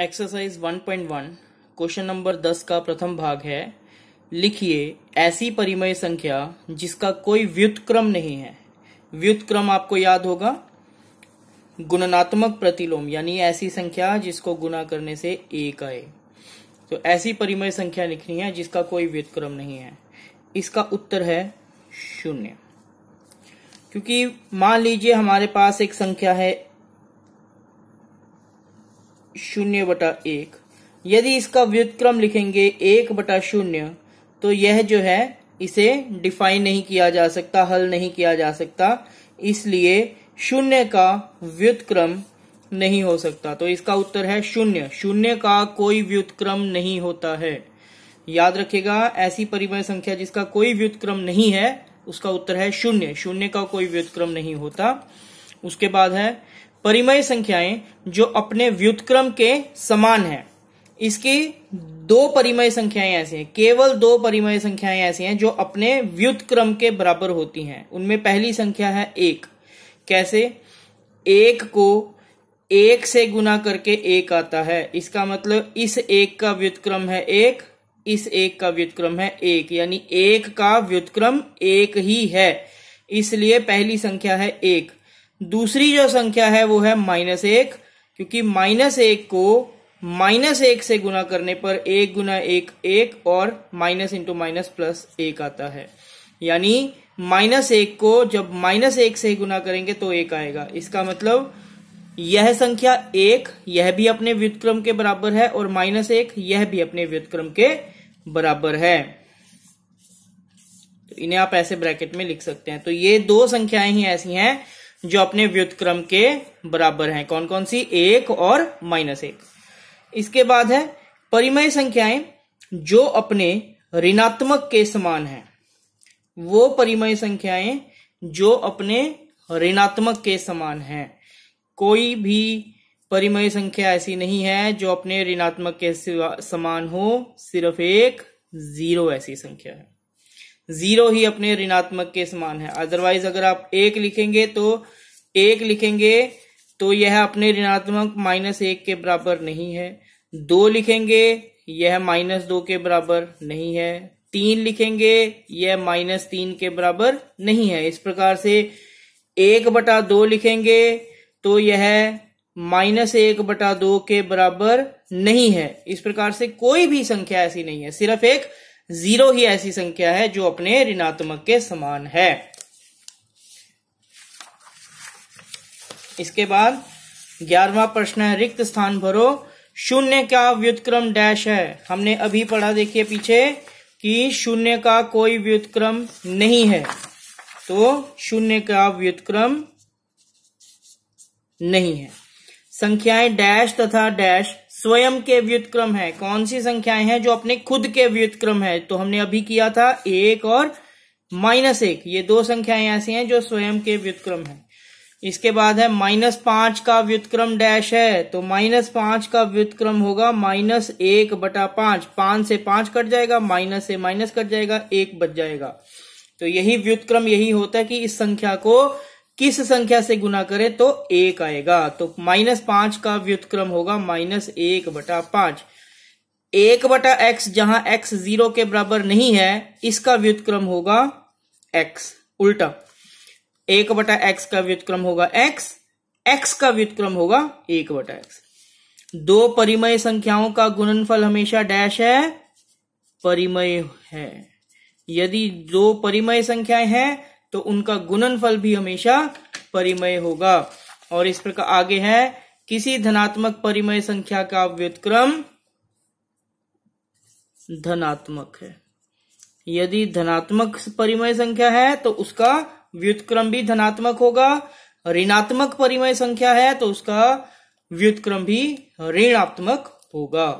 exercise 1.1 question number 10 का प्रथम भाग है लिखिए ऐसी परिमय संख्या जिसका कोई व्युतक्रम नहीं है व्युतक्रम आपको याद होगा गुणनात्मक प्रतिलोम यानी ऐसी संख्या जिसको गुना करने से एक आए तो ऐसी परिमय संख्या लिखनी है जिसका कोई व्युतक्रम नहीं है इसका उत्तर है शून्य क्योंकि मान लीजिए हमारे पास एक संख्या है शून्य बटा एक यदि इसका व्युतक्रम लिखेंगे एक बटा शून्य तो यह जो है इसे डिफाइन नहीं किया जा सकता हल नहीं किया जा सकता इसलिए शून्य का व्युतक्रम नहीं हो सकता तो इसका उत्तर है शून्य शून्य का कोई व्युतक्रम नहीं होता है याद रखेगा ऐसी परिमेय संख्या जिसका कोई व्युतक्रम नहीं है उसका उत्तर है शून्य शून्य का कोई व्युतक्रम नहीं होता उसके बाद है परिमय संख्याएं जो अपने व्युतक्रम के समान है इसकी दो परिमय संख्याएं ऐसी हैं केवल दो परिमय संख्याएं ऐसी हैं जो अपने व्युतक्रम के बराबर होती हैं उनमें पहली संख्या है एक कैसे एक को एक से गुना करके एक आता है इसका मतलब इस एक का व्युतक्रम है एक इस एक का व्युतक्रम है एक यानी एक का व्युतक्रम एक ही है इसलिए पहली संख्या है एक दूसरी जो संख्या है वो है माइनस एक क्योंकि माइनस एक को माइनस एक से गुना करने पर एक गुना एक एक और माइनस इंटू माइनस प्लस एक आता है यानी माइनस एक को जब माइनस एक से गुना करेंगे तो एक आएगा इसका मतलब यह संख्या एक यह भी अपने व्युतक्रम के बराबर है और माइनस एक यह भी अपने व्युतक्रम के बराबर है तो इन्हें आप ऐसे ब्रैकेट में लिख सकते हैं तो ये दो संख्याएं ही ऐसी हैं जो अपने व्युतक्रम के बराबर हैं कौन कौन सी एक और माइनस एक इसके बाद है परिमय संख्याएं जो अपने ऋणात्मक के समान हैं वो परिमय संख्याएं जो अपने ऋणात्मक के समान हैं कोई भी परिमय संख्या ऐसी नहीं है जो अपने ऋणात्मक के समान हो सिर्फ एक जीरो ऐसी संख्या है जीरो ही अपने ऋणात्मक के समान है अदरवाइज अगर आप एक लिखेंगे तो एक लिखेंगे तो यह अपने ऋणात्मक माइनस एक के बराबर नहीं है दो लिखेंगे यह माइनस दो के बराबर नहीं है तीन लिखेंगे यह माइनस तीन के बराबर नहीं है इस प्रकार से एक बटा दो लिखेंगे तो यह माइनस एक बटा दो के बराबर नहीं है इस प्रकार से कोई भी संख्या ऐसी नहीं है सिर्फ एक जीरो ही ऐसी संख्या है जो अपने ऋणात्मक के समान है इसके बाद ग्यारहवा प्रश्न है रिक्त स्थान भरो शून्य का व्युतक्रम डैश है हमने अभी पढ़ा देखिए पीछे कि शून्य का कोई व्युतक्रम नहीं है तो शून्य का व्युतक्रम नहीं है संख्याएं डैश तथा डैश स्वयं के व्युतक्रम है कौन सी संख्याएं हैं जो अपने खुद के व्युतक्रम है तो हमने अभी किया था एक और माइनस एक ये दो संख्याएं ऐसी हैं जो स्वयं के व्युतक्रम है इसके बाद है माइनस पांच का व्युतक्रम डैश है तो माइनस पांच का व्युतक्रम होगा माइनस एक बटा पांच पांच से पांच कट जाएगा माइनस से माइनस कट जाएगा एक बच जाएगा तो यही व्युतक्रम यही होता है कि इस संख्या को किस संख्या से गुना करें तो एक आएगा तो माइनस पांच का व्युतक्रम होगा माइनस एक बटा पांच एक बटा एक्स जहां एक्स जीरो के बराबर नहीं है इसका व्युतक्रम होगा एक्स उल्टा एक बटा एक्स का व्युतक्रम होगा एक्स एक्स का व्युतक्रम होगा एक बटा एक्स दो परिमय संख्याओं का गुणनफल हमेशा डैश है परिमय है यदि दो परिमय संख्याएं हैं तो उनका गुणनफल भी हमेशा परिमय होगा और इस प्रकार आगे है किसी धनात्मक परिमय संख्या का व्युतक्रम धनात्मक है यदि धनात्मक परिमय संख्या है तो उसका व्युतक्रम भी धनात्मक होगा ऋणात्मक परिमय संख्या है तो उसका व्युतक्रम भी ऋणात्मक होगा